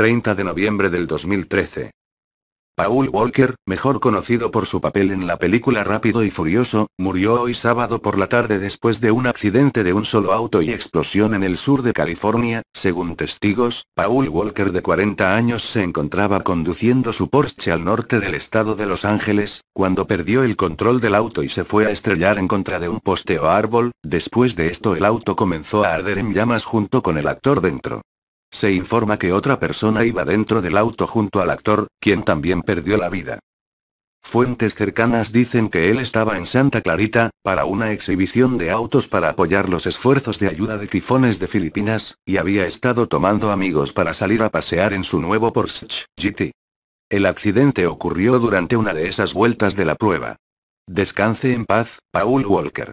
30 de noviembre del 2013. Paul Walker, mejor conocido por su papel en la película Rápido y Furioso, murió hoy sábado por la tarde después de un accidente de un solo auto y explosión en el sur de California. Según testigos, Paul Walker de 40 años se encontraba conduciendo su Porsche al norte del estado de Los Ángeles, cuando perdió el control del auto y se fue a estrellar en contra de un poste o árbol. Después de esto el auto comenzó a arder en llamas junto con el actor dentro. Se informa que otra persona iba dentro del auto junto al actor, quien también perdió la vida. Fuentes cercanas dicen que él estaba en Santa Clarita, para una exhibición de autos para apoyar los esfuerzos de ayuda de tifones de Filipinas, y había estado tomando amigos para salir a pasear en su nuevo Porsche GT. El accidente ocurrió durante una de esas vueltas de la prueba. Descanse en paz, Paul Walker.